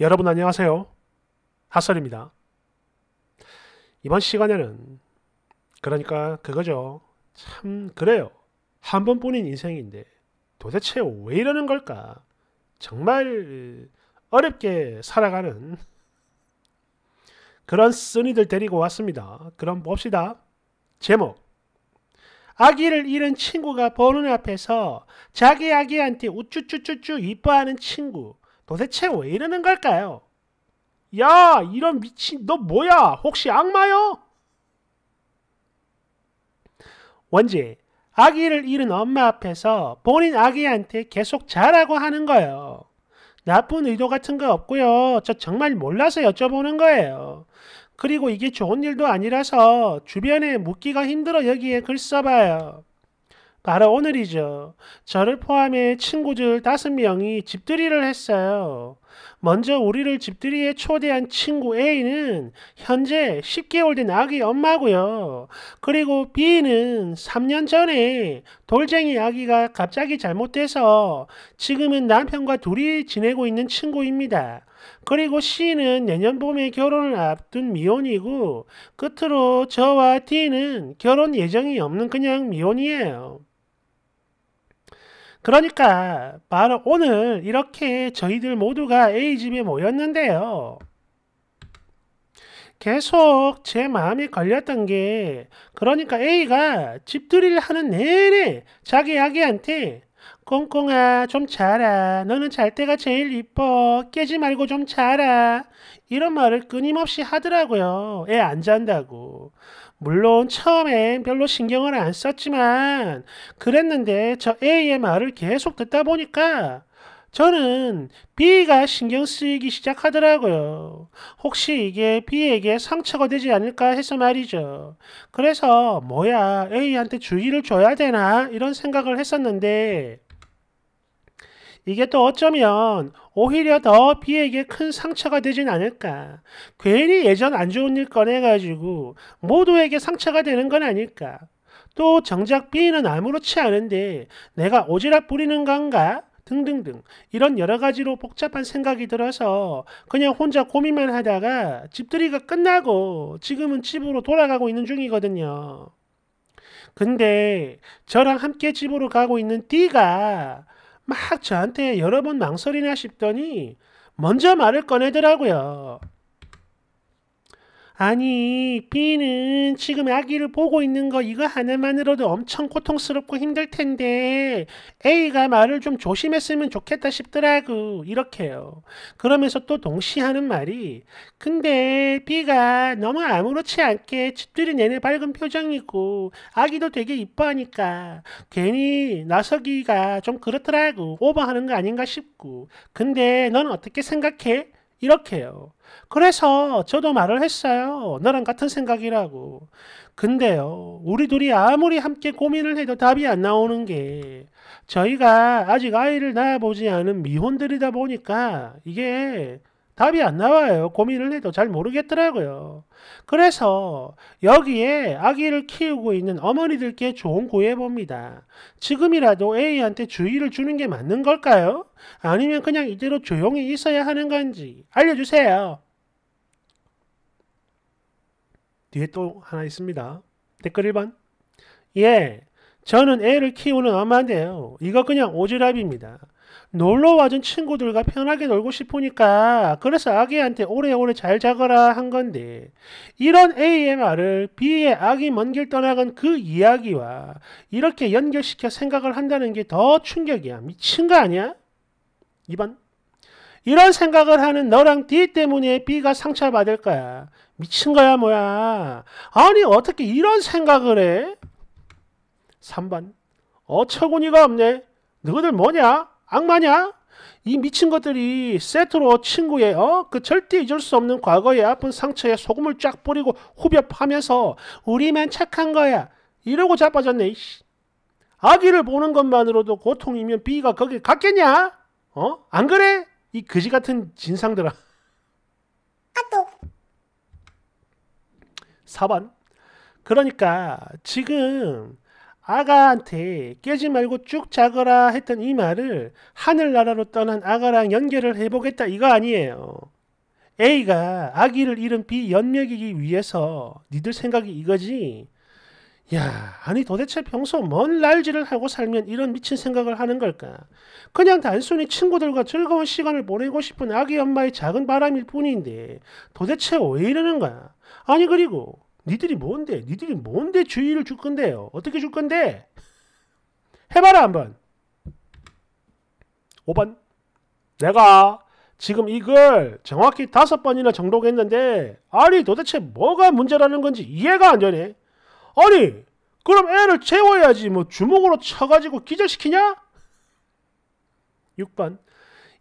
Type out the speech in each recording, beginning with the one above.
여러분 안녕하세요. 핫설입니다. 이번 시간에는 그러니까 그거죠. 참 그래요. 한 번뿐인 인생인데 도대체 왜 이러는 걸까? 정말 어렵게 살아가는 그런 쓴이들 데리고 왔습니다. 그럼 봅시다. 제목 아기를 잃은 친구가 보는 앞에서 자기 아기한테 우쭈쭈쭈쭈 이뻐하는 친구 도대체 왜 이러는 걸까요? 야, 이런 미친, 너 뭐야? 혹시 악마요? 원지, 아기를 잃은 엄마 앞에서 본인 아기한테 계속 자라고 하는 거예요. 나쁜 의도 같은 거 없고요. 저 정말 몰라서 여쭤보는 거예요. 그리고 이게 좋은 일도 아니라서 주변에 묻기가 힘들어 여기에 글 써봐요. 바로 오늘이죠. 저를 포함해 친구들 다섯 명이 집들이를 했어요. 먼저 우리를 집들이에 초대한 친구 A는 현재 10개월 된 아기 엄마고요. 그리고 B는 3년 전에 돌쟁이 아기가 갑자기 잘못돼서 지금은 남편과 둘이 지내고 있는 친구입니다. 그리고 C는 내년 봄에 결혼을 앞둔 미혼이고 끝으로 저와 D는 결혼 예정이 없는 그냥 미혼이에요. 그러니까 바로 오늘 이렇게 저희들 모두가 A집에 모였는데요. 계속 제 마음이 걸렸던 게 그러니까 A가 집들이를 하는 내내 자기 아기한테 꽁꽁아 좀 자라 너는 잘 때가 제일 이뻐 깨지 말고 좀 자라 이런 말을 끊임없이 하더라고요 애 안 잔다고 물론 처음엔 별로 신경을 안 썼지만 그랬는데 저 A의 말을 계속 듣다 보니까 저는 B가 신경 쓰이기 시작하더라고요. 혹시 이게 B에게 상처가 되지 않을까 해서 말이죠. 그래서 뭐야 A한테 주의를 줘야 되나 이런 생각을 했었는데 이게 또 어쩌면 오히려 더비에게큰 상처가 되진 않을까. 괜히 예전 안 좋은 일 꺼내가지고 모두에게 상처가 되는 건 아닐까. 또 정작 비는 아무렇지 않은데 내가 오지랖 부리는 건가? 등등등 이런 여러 가지로 복잡한 생각이 들어서 그냥 혼자 고민만 하다가 집들이가 끝나고 지금은 집으로 돌아가고 있는 중이거든요. 근데 저랑 함께 집으로 가고 있는 D가 막 저한테 여러 번 망설이나 싶더니 먼저 말을 꺼내더라고요. 아니, B는 지금 아기를 보고 있는 거 이거 하나만으로도 엄청 고통스럽고 힘들 텐데 A가 말을 좀 조심했으면 좋겠다 싶더라고. 이렇게요. 그러면서 또 동시 하는 말이 근데 B가 너무 아무렇지 않게 집들이 내내 밝은 표정이고 아기도 되게 이뻐하니까 괜히 나서기가 좀 그렇더라고. 오버하는 거 아닌가 싶고. 근데 넌 어떻게 생각해? 이렇게 요 그래서 저도 말을 했어요. 너랑 같은 생각이라고. 근데요, 우리 둘이 아무리 함께 고민을 해도 답이 안 나오는 게 저희가 아직 아이를 낳아보지 않은 미혼들이다 보니까 이게 답이 안 나와요. 고민을 해도 잘 모르겠더라고요. 그래서 여기에 아기를 키우고 있는 어머니들께 조언 구해봅니다. 지금이라도 A한테 주의를 주는 게 맞는 걸까요? 아니면 그냥 이대로 조용히 있어야 하는 건지 알려주세요. 뒤에 또 하나 있습니다. 댓글 1번. 예, 저는 애를 키우는 엄마인데요. 이거 그냥 오지랖입니다. 놀러 와준 친구들과 편하게 놀고 싶으니까 그래서 아기한테 오래오래 잘 자거라 한 건데 이런 A의 말을 B의 아기 먼 길 떠나간 그 이야기와 이렇게 연결시켜 생각을 한다는 게 더 충격이야. 미친 거 아니야? 2번 이런 생각을 하는 너랑 D 때문에 B가 상처받을 거야. 미친 거야 뭐야. 아니 어떻게 이런 생각을 해? 3번 어처구니가 없네. 너희들 뭐냐? 악마냐? 이 미친 것들이 세트로 친구의 어? 그 절대 잊을 수 없는 과거의 아픈 상처에 소금을 쫙 뿌리고 후벼파면서 우리만 착한 거야. 이러고 자빠졌네. 아기를 보는 것만으로도 고통이면 비가 거기 갔겠냐? 어? 안 그래? 이 거지 같은 진상들아. 아또 4번. 그러니까 지금 아가한테 깨지 말고 쭉자거라 했던 이 말을 하늘나라로 떠난 아가랑 연결을 해보겠다 이거 아니에요. A가 아기를 잃은 B 연맥이기 위해서 니들 생각이 이거지. 야, 아니 도대체 평소 뭔 날지를 하고 살면 이런 미친 생각을 하는 걸까? 그냥 단순히 친구들과 즐거운 시간을 보내고 싶은 아기 엄마의 작은 바람일 뿐인데 도대체 왜 이러는 거야? 아니 그리고 니들이 뭔데? 니들이 뭔데 주의를 줄 건데요? 어떻게 줄 건데? 해봐라 한번. 5번. 내가 지금 이걸 정확히 다섯 번이나 정독했는데 아니 도대체 뭐가 문제라는 건지 이해가 안 되네. 아니 그럼 애를 채워야지 뭐 주먹으로 쳐가지고 기절시키냐? 6번.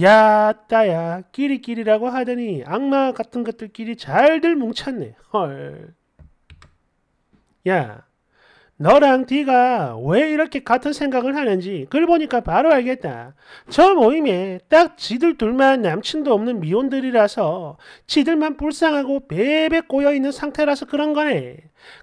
야따야 끼리끼리라고 하더니 악마 같은 것들끼리 잘들 뭉쳤네. 헐. 야, 너랑 네가 왜 이렇게 같은 생각을 하는지 그걸 보니까 바로 알겠다. 저 모임에 딱 지들 둘만 남친도 없는 미혼들이라서 지들만 불쌍하고 베베 꼬여있는 상태라서 그런 거네.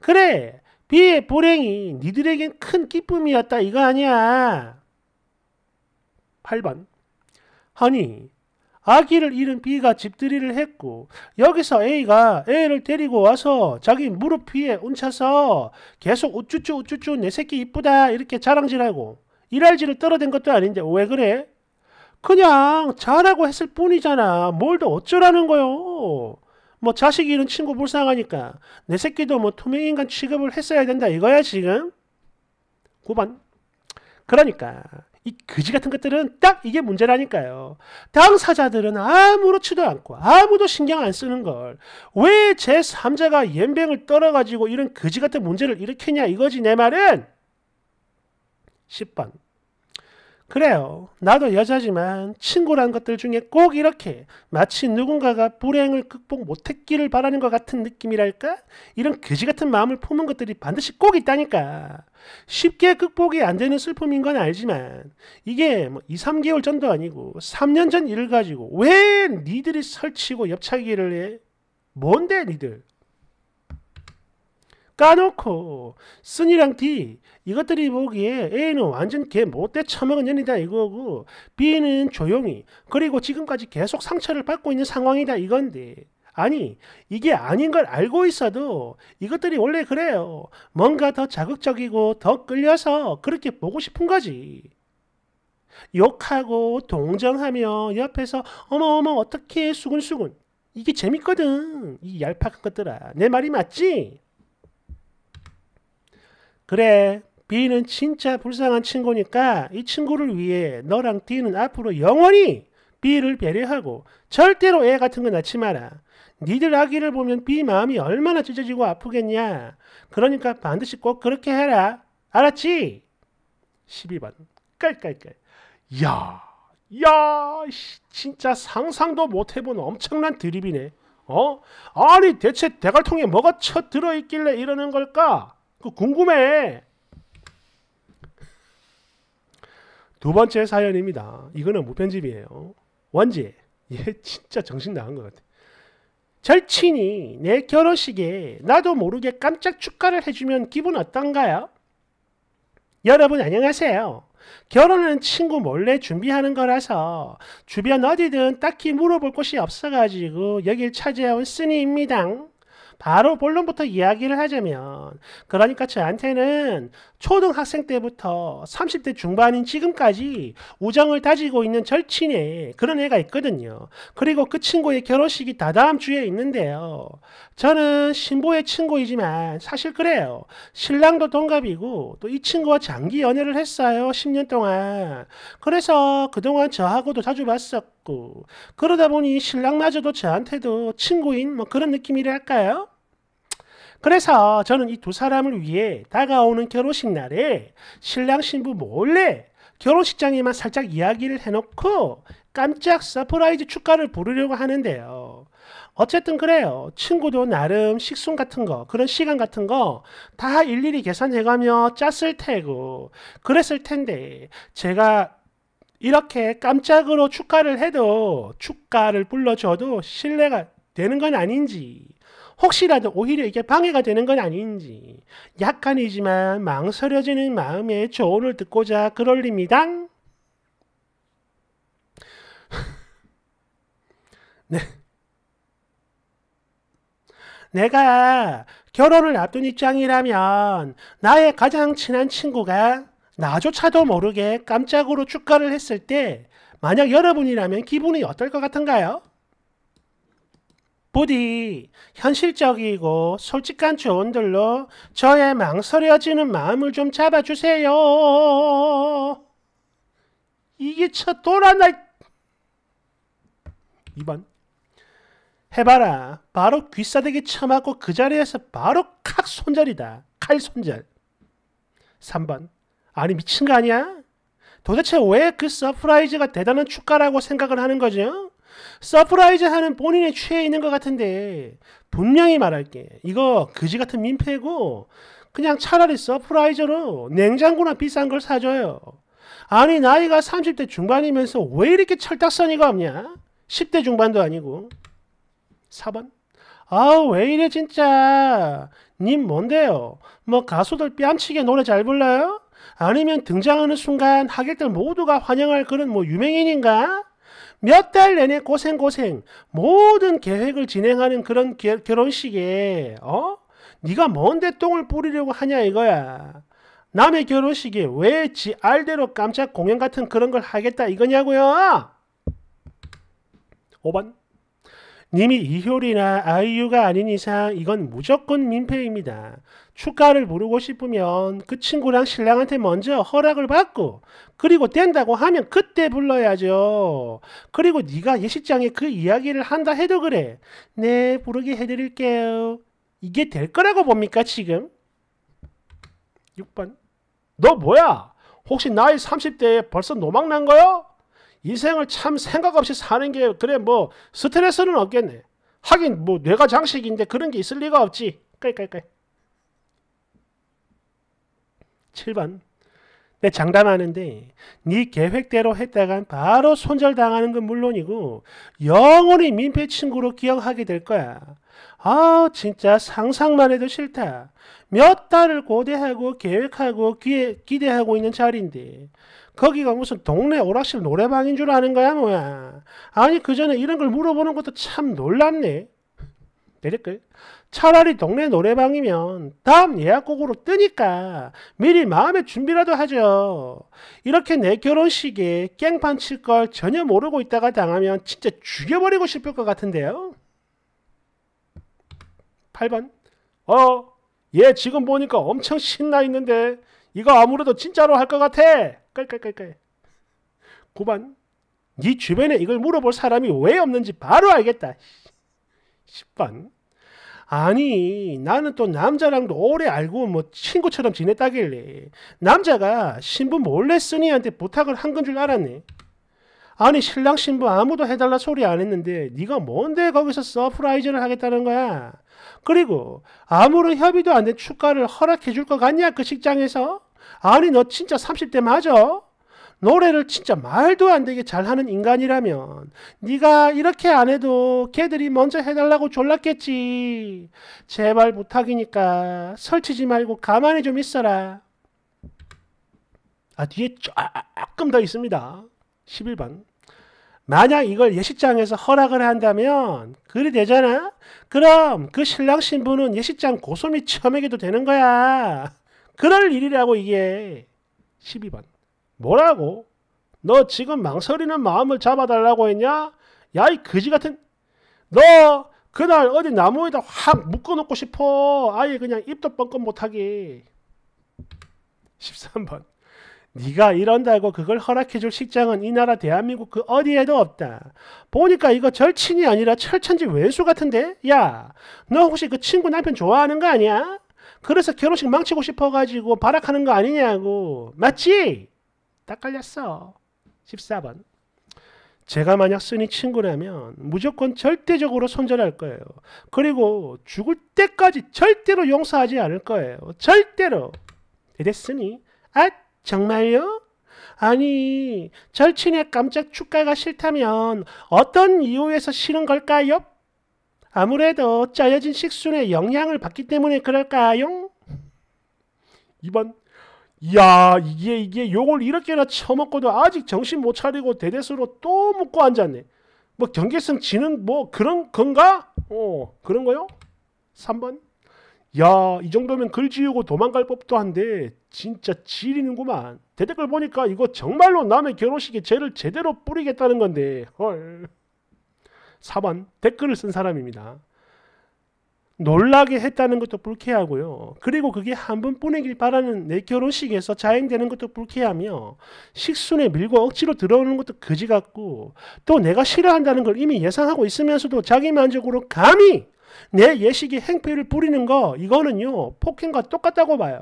그래, 비의 불행이 니들에겐 큰 기쁨이었다 이거 아니야. 8번 허니 아기를 잃은 B가 집들이를 했고 여기서 A가 A를 데리고 와서 자기 무릎 위에 얹혀서 계속 우쭈쭈 우쭈쭈 내 새끼 이쁘다 이렇게 자랑질하고 일할지를 떨어댄 것도 아닌데 왜 그래? 그냥 자라고 했을 뿐이잖아. 뭘 더 어쩌라는 거요. 뭐 자식 잃은 친구 불쌍하니까 내 새끼도 뭐 투명인간 취급을 했어야 된다 이거야 지금? 9번 그러니까 이 거지 같은 것들은 딱 이게 문제라니까요. 당사자들은 아무렇지도 않고 아무도 신경 안 쓰는 걸 왜 제3자가 연병을 떨어가지고 이런 거지 같은 문제를 일으키냐 이거지 내 말은 10번 그래요. 나도 여자지만 친구란 것들 중에 꼭 이렇게 마치 누군가가 불행을 극복 못했기를 바라는 것 같은 느낌이랄까? 이런 그지 같은 마음을 품은 것들이 반드시 꼭 있다니까. 쉽게 극복이 안 되는 슬픔인 건 알지만 이게 뭐 2, 3개월 전도 아니고 3년 전 일을 가지고 왜 니들이 설치고 옆차기를 해? 뭔데 니들? 까놓고 쓴이랑 D 이것들이 보기에 A는 완전 개 못돼 처먹은 년이다 이거고 B는 조용히 그리고 지금까지 계속 상처를 받고 있는 상황이다 이건데 아니 이게 아닌 걸 알고 있어도 이것들이 원래 그래요 뭔가 더 자극적이고 더 끌려서 그렇게 보고 싶은 거지 욕하고 동정하며 옆에서 어머어머 어떻게 수근수근 이게 재밌거든 이 얄팍한 것들아 내 말이 맞지? 그래 B는 진짜 불쌍한 친구니까 이 친구를 위해 너랑 D는 앞으로 영원히 B를 배려하고 절대로 애 같은 거 낳지 마라. 니들 아기를 보면 B 마음이 얼마나 찢어지고 아프겠냐. 그러니까 반드시 꼭 그렇게 해라. 알았지? 12번 깔깔깔 야, 야, 진짜 상상도 못 해본 엄청난 드립이네. 어? 아니 대체 대갈통에 뭐가 쳐 들어있길래 이러는 걸까? 그 궁금해. 두 번째 사연입니다. 이거는 무편집이에요. 원지. 얘 진짜 정신 나간 것 같아. 절친이 내 결혼식에 나도 모르게 깜짝 축가를 해주면 기분 어떤가요? 여러분 안녕하세요. 결혼은 친구 몰래 준비하는 거라서 주변 어디든 딱히 물어볼 곳이 없어가지고 여길 찾아온 쓰니입니다. 바로 본론부터 이야기를 하자면 그러니까 저한테는 초등학생 때부터 30대 중반인 지금까지 우정을 다지고 있는 절친의 그런 애가 있거든요. 그리고 그 친구의 결혼식이 다다음 주에 있는데요. 저는 신부의 친구이지만 사실 그래요. 신랑도 동갑이고 또 이 친구와 장기 연애를 했어요. 10년 동안. 그래서 그동안 저하고도 자주 봤었고 같고 그러다 보니 신랑마저도 저한테도 친구인 뭐 그런 느낌이랄까요? 그래서 저는 이 두 사람을 위해 다가오는 결혼식 날에 신랑 신부 몰래 결혼식장에만 살짝 이야기를 해놓고 깜짝 서프라이즈 축가를 부르려고 하는데요. 어쨌든 그래요. 친구도 나름 식순 같은 거, 그런 시간 같은 거 다 일일이 계산해가며 짰을 테고 그랬을 텐데 제가 이렇게 깜짝으로 축가를 해도 축가를 불러줘도 신뢰가 되는 건 아닌지 혹시라도 오히려 이게 방해가 되는 건 아닌지 약간이지만 망설여지는 마음에 조언을 듣고자 그럴립니다. 네. 내가 결혼을 앞둔 입장이라면 나의 가장 친한 친구가 나조차도 모르게 깜짝으로 축가를 했을 때 만약 여러분이라면 기분이 어떨 것 같은가요? 부디 현실적이고 솔직한 조언들로 저의 망설여지는 마음을 좀 잡아주세요. 이게 저 돌아날 2번 해봐라 바로 귀싸대기 쳐맞고 그 자리에서 바로 칵 손절이다 칼 손절 3번 아니 미친 거 아니야? 도대체 왜 그 서프라이즈가 대단한 축가라고 생각을 하는 거죠? 서프라이즈 하는 본인의 취해 있는 것 같은데 분명히 말할게 이거 그지 같은 민폐고 그냥 차라리 서프라이즈로 냉장고나 비싼 걸 사줘요. 아니 나이가 30대 중반이면서 왜 이렇게 철딱선이가 없냐? 10대 중반도 아니고 4번 아우 왜 이래 진짜 님 뭔데요? 뭐 가수들 뺨치게 노래 잘 불러요? 아니면 등장하는 순간 하객들 모두가 환영할 그런 뭐 유명인인가? 몇 달 내내 고생고생 모든 계획을 진행하는 그런 게, 결혼식에 어? 네가 뭔데 똥을 뿌리려고 하냐 이거야. 남의 결혼식에 왜 지 알대로 깜짝 공연 같은 그런 걸 하겠다 이거냐고요. 5번 님이 이효리나 아이유가 아닌 이상 이건 무조건 민폐입니다. 축가를 부르고 싶으면 그 친구랑 신랑한테 먼저 허락을 받고 그리고 뗀다고 하면 그때 불러야죠. 그리고 네가 예식장에 그 이야기를 한다 해도 그래. 네, 부르게 해드릴게요. 이게 될 거라고 봅니까 지금? 6번 너 뭐야? 혹시 나이 30대에 벌써 노망난 거야? 인생을 참 생각 없이 사는 게 그래 뭐 스트레스는 없겠네. 하긴 뭐 뇌가 장식인데 그런 게 있을 리가 없지. 깔깔깔. 7번 내 장담하는데 네 계획대로 했다간 바로 손절당하는 건 물론이고 영원히 민폐 친구로 기억하게 될 거야. 아 진짜 상상만 해도 싫다. 몇 달을 고대하고 계획하고 기대하고 있는 자리인데 거기가 무슨 동네 오락실 노래방인 줄 아는 거야 뭐야. 아니 그 전에 이런 걸 물어보는 것도 참 놀랍네. 내릴걸? 차라리 동네 노래방이면 다음 예약곡으로 뜨니까 미리 마음의 준비라도 하죠. 이렇게 내 결혼식에 깽판 칠 걸 전혀 모르고 있다가 당하면 진짜 죽여버리고 싶을 것 같은데요. 8번 어? 얘 지금 보니까 엄청 신나 있는데 이거 아무래도 진짜로 할 것 같아. 깔깔깔깔. 9번 네 주변에 이걸 물어볼 사람이 왜 없는지 바로 알겠다. 10번 아니 나는 또 남자랑도 오래 알고 뭐 친구처럼 지냈다길래 남자가 신부 몰래 쓰니한테 부탁을 한 건 줄 알았네. 아니 신랑 신부 아무도 해달라 소리 안 했는데 네가 뭔데 거기서 서프라이즈를 하겠다는 거야. 그리고 아무런 협의도 안 된 축가를 허락해 줄 것 같냐 그 식장에서? 아니 너 진짜 30대 맞아? 노래를 진짜 말도 안 되게 잘하는 인간이라면 네가 이렇게 안 해도 걔들이 먼저 해달라고 졸랐겠지. 제발 부탁이니까 설치지 말고 가만히 좀 있어라. 아 뒤에 조금 더 있습니다. 11번. 만약 이걸 예식장에서 허락을 한다면 그리 되잖아? 그럼 그 신랑 신부는 예식장 고소미 처음에게도 되는 거야. 그럴 일이라고 이게 12번. 뭐라고? 너 지금 망설이는 마음을 잡아달라고 했냐? 야, 이 거지 같은, 너 그날 어디 나무에다 확 묶어놓고 싶어. 아예 그냥 입도 뻥끗 못하게. 13번. 네가 이런다고 그걸 허락해줄 식장은 이 나라 대한민국 그 어디에도 없다. 보니까 이거 절친이 아니라 철천지 외수 같은데? 야, 너 혹시 그 친구 남편 좋아하는 거 아니야? 그래서 결혼식 망치고 싶어가지고 발악하는 거 아니냐고. 맞지? 딱 걸렸어. 14번. 제가 만약 쓰니 친구라면 무조건 절대적으로 손절할 거예요. 그리고 죽을 때까지 절대로 용서하지 않을 거예요. 절대로. 이랬으니 아 정말요? 아니 절친의 깜짝 축가가 싫다면 어떤 이유에서 싫은 걸까요? 아무래도 짜여진 식순의 영향을 받기 때문에 그럴까요? 2번 야 이게 이게 욕을 이렇게나 처먹고도 아직 정신 못 차리고 대대수로 또 묻고 앉았네. 뭐 경계성 지는 뭐 그런 건가? 어 그런 거요? 3번 야, 이 정도면 글 지우고 도망갈 법도 한데 진짜 지리는구만. 대댓글 보니까 이거 정말로 남의 결혼식에 죄를 제대로 뿌리겠다는 건데. 헐. 4번 댓글을 쓴 사람입니다. 놀라게 했다는 것도 불쾌하고요. 그리고 그게 한 번 보내길 바라는 내 결혼식에서 자행되는 것도 불쾌하며 식순에 밀고 억지로 들어오는 것도 거지 같고 또 내가 싫어한다는 걸 이미 예상하고 있으면서도 자기 만족으로 감히 내 예식의 행패를 부리는 거 이거는요 폭행과 똑같다고 봐요.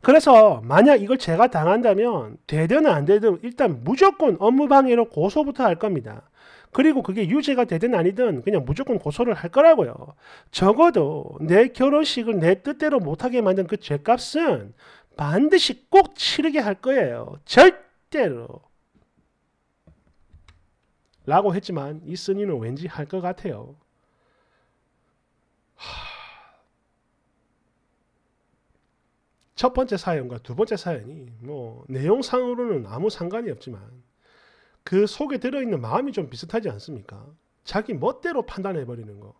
그래서 만약 이걸 제가 당한다면 되든 안 되든 일단 무조건 업무방해로 고소부터 할 겁니다. 그리고 그게 유죄가 되든 아니든 그냥 무조건 고소를 할 거라고요. 적어도 내 결혼식을 내 뜻대로 못하게 만든 그 죄값은 반드시 꼭 치르게 할 거예요. 절대로. 라고 했지만 이스님는 왠지 할 것 같아요. 첫 번째 사연과 두 번째 사연이 뭐 내용상으로는 아무 상관이 없지만 그 속에 들어있는 마음이 좀 비슷하지 않습니까? 자기 멋대로 판단해버리는 거.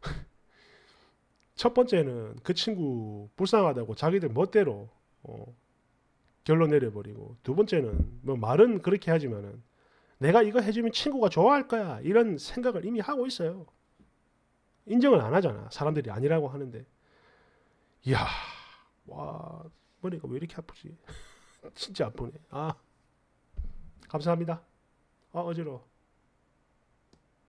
첫 번째는 그 친구 불쌍하다고 자기들 멋대로 어, 결론 내려버리고 두 번째는 뭐 말은 그렇게 하지만은 내가 이거 해주면 친구가 좋아할 거야 이런 생각을 이미 하고 있어요. 인정을 안 하잖아. 사람들이 아니라고 하는데 이야 와 머리가 왜 이렇게 아프지? 진짜 아프네. 아 감사합니다. 아 어지러워.